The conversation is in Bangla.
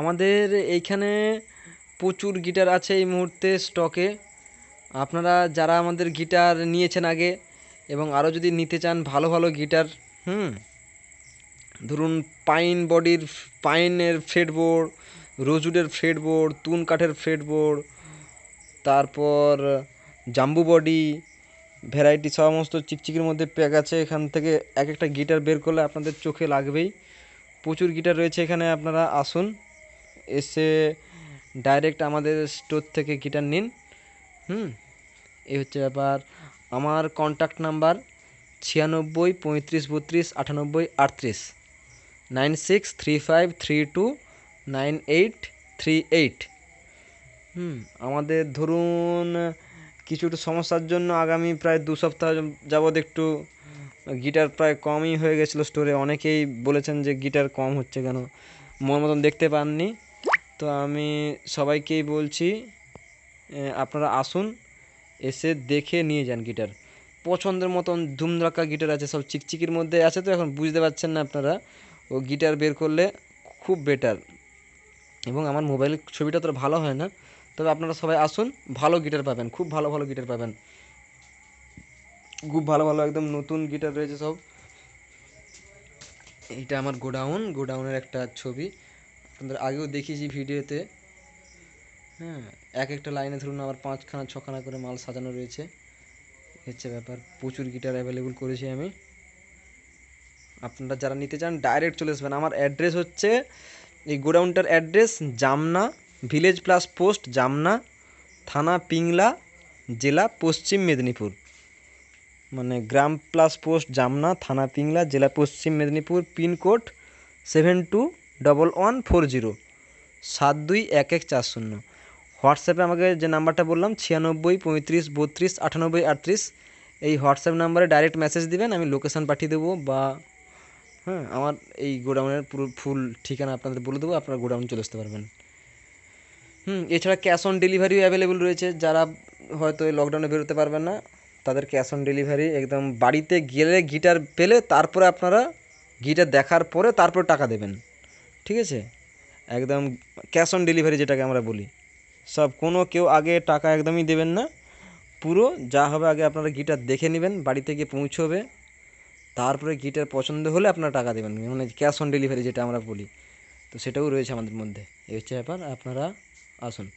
আমাদের এইখানে প্রচুর গিটার আছে এই মুহূর্তে স্টকে আপনারা যারা আমাদের গিটার নিয়েছেন আগে এবং আরও যদি নিতে চান ভালো ভালো গিটার হুম ধরুন পাইন বডির পাইনের ফ্রেডবোর্ড রোজউডের ফ্রেডবোর্ড তুন কাঠের ফ্রেডবোর্ড তারপর জাম্বু বডি ভ্যারাইটি সমস্ত চিকচিকির মধ্যে প্যাক আছে এখান থেকে এক একটা গিটার বের করলে আপনাদের চোখে লাগবেই প্রচুর গিটার রয়েছে এখানে আপনারা আসুন এসে ডাইরেক্ট আমাদের স্টোর থেকে গিটার নিন হুম এই হচ্ছে ব্যাপার আমার কন্ট্যাক্ট নাম্বার ছিয়ানব্বই পঁয়ত্রিশ বত্রিশ আটানব্বই আটত্রিশ nine six three five three two nine eight three eight হুম আমাদের ধরুন কিছু একটু সমস্যার জন্য আগামী প্রায় দু সপ্তাহ যাবৎ একটু গিটার প্রায় কমই হয়ে গেছিলো স্টোরে অনেকেই বলেছেন যে গিটার কম হচ্ছে কেন মন মতন দেখতে পাননি তো আমি সবাইকেই বলছি আপনারা আসুন এসে দেখে নিয়ে যান গিটার পছন্দের মতন ধুমধাক্কা গিটার আছে সব চিকচিকির মধ্যে আছে তো এখন বুঝতে পারছেন না আপনারা ও গিটার বের করলে খুব বেটার এবং আমার মোবাইলের ছবিটা তো ভালো হয় না তবে আপনারা সবাই আসুন ভালো গিটার পাবেন খুব ভালো ভালো গিটার পাবেন খুব ভালো ভালো একদম নতুন গিটার রয়েছে সব এটা আমার গোডাউন গোডাউনের একটা ছবি আপনাদের আগেও দেখিয়েছি ভিডিওতে হ্যাঁ এক একটা লাইনে ধরুন আমার পাঁচখানা ছখানা করে মাল সাজানো রয়েছে হচ্ছে ব্যাপার প্রচুর গিটার অ্যাভেলেবল করেছি আমি আপনারা যারা নিতে চান ডাইরেক্ট চলে আসবেন আমার অ্যাড্রেস হচ্ছে এই গোডাউনটার address Jamna village plus post Jamna থানা পিংলা জেলা পশ্চিম মেদিনীপুর মানে গ্রাম প্লাস পোস্ট জামনা থানা পিংলা জেলা Paschim Medinipur pincode seven two double one four zero সাত দুই এক এক চার শূন্য হোয়াটসঅ্যাপে আমাকে যে নাম্বারটা বললাম ছিয়ানব্বই পঁয়ত্রিশ বত্রিশ আটানব্বই আটত্রিশ এই হোয়াটসঅ্যাপ নাম্বারে ডাইরেক্ট মেসেজ দিবেন আমি লোকেশান পাঠিয়ে দেবো বা হ্যাঁ আমার এই গোডাউনের পুরো ফুল ঠিকানা আপনাদের বলে দেবো আপনারা গোডাউন চলে আসতে পারবেন হুম এছাড়া ক্যাশ অন ডেলিভারিও অ্যাভেলেবল রয়েছে যারা হয়তো এই লকডাউনে বেরোতে পারবেন না তাদের ক্যাশ অন ডেলিভারি একদম বাড়িতে গেলে গিটার পেলে তারপরে আপনারা গিটার দেখার পরে তারপরে টাকা দেবেন ঠিক আছে একদম ক্যাশ অন ডেলিভারি যেটাকে আমরা বলি সব কোনো কেউ আগে টাকা একদমই দেবেন না পুরো যা হবে আগে আপনারা গিটার দেখে নেবেন বাড়িতে গিয়ে পৌঁছবে তারপরে গিটার পছন্দ হলে আপনারা টাকা দেবেন মানে ক্যাশ অন ডেলিভারি যেটা আমরা বলি তো সেটাও রয়েছে আমাদের মধ্যে এই হচ্ছে ব্যাপার আপনারা আসুন